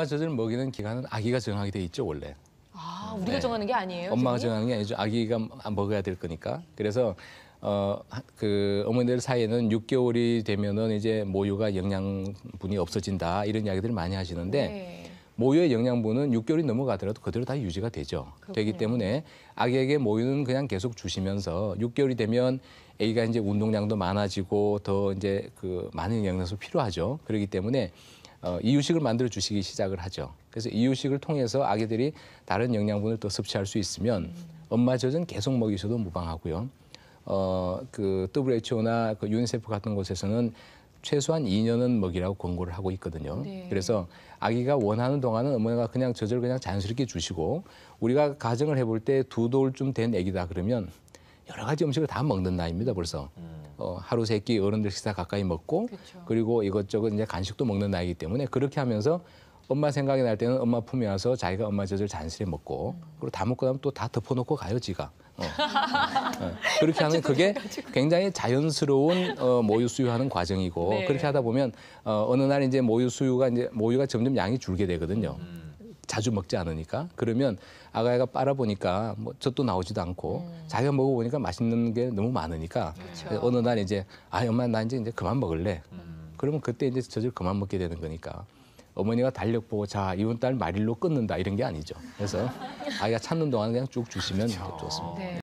저절 들 먹이는 기간은 아기가 정하게 돼 있죠 원래. 아 우리가 네. 정하는 게 아니에요? 엄마가 지금? 정하는 게 아니죠. 아기가 아, 먹어야 될 거니까. 그래서 어그 어머니들 사이에는 6개월이 되면은 이제 모유가 영양분이 없어진다 이런 이야기들을 많이 하시는데. 네. 모유의 영양분은 6개월이 넘어가더라도 그대로 다 유지가 되죠. 그렇군요. 되기 때문에 아기에게 모유는 그냥 계속 주시면서 6개월이 되면 아기가 이제 운동량도 많아지고 더 이제 그 많은 영양소 필요하죠. 그렇기 때문에 어, 이유식을 만들어 주시기 시작을 하죠. 그래서 이유식을 통해서 아기들이 다른 영양분을 또 섭취할 수 있으면 엄마 젖은 계속 먹이셔도 무방하고요. 어, 그 WHO나 그 유니세프 같은 곳에서는 최소한 2년은 먹이라고 권고를 하고 있거든요. 네. 그래서 아기가 원하는 동안은 어머니가 그냥 젖을 그냥 자연스럽게 주시고 우리가 가정을 해볼 때 두 돌쯤 된 아기다 그러면 여러 가지 음식을 다 먹는 나이입니다 벌써. 음. 어, 하루 세 끼 어른들 식사 가까이 먹고 그쵸. 그리고 이것저것 이제 간식도 먹는 나이기 때문에 그렇게 하면서 엄마 생각이 날 때는 엄마 품에 와서 자기가 엄마 젖을 잔실에 먹고 음. 그리고 다 먹고 나면 또 다 덮어놓고 가요 지가 어. 어. 그렇게 하면 그게 굉장히 자연스러운 어, 모유 수유하는 과정이고 네. 그렇게 하다 보면 어, 어느 날 이제 모유 수유가 이제 모유가 점점 양이 줄게 되거든요. 음. 자주 먹지 않으니까 그러면 아가야가 빨아보니까 뭐저도 나오지도 않고 음. 자기가 먹어보니까 맛있는 게 너무 많으니까 그렇죠. 어느 날 이제 아 엄마 나 이제 이제 그만 먹을래 음. 그러면 그때 이제 젖을 그만 먹게 되는 거니까 어머니가 달력 보고 자 이번 달 말일로 끊는다 이런 게 아니죠 그래서 아이가 찾는 동안 그냥 쭉 주시면 그렇죠. 좋습니다. 네.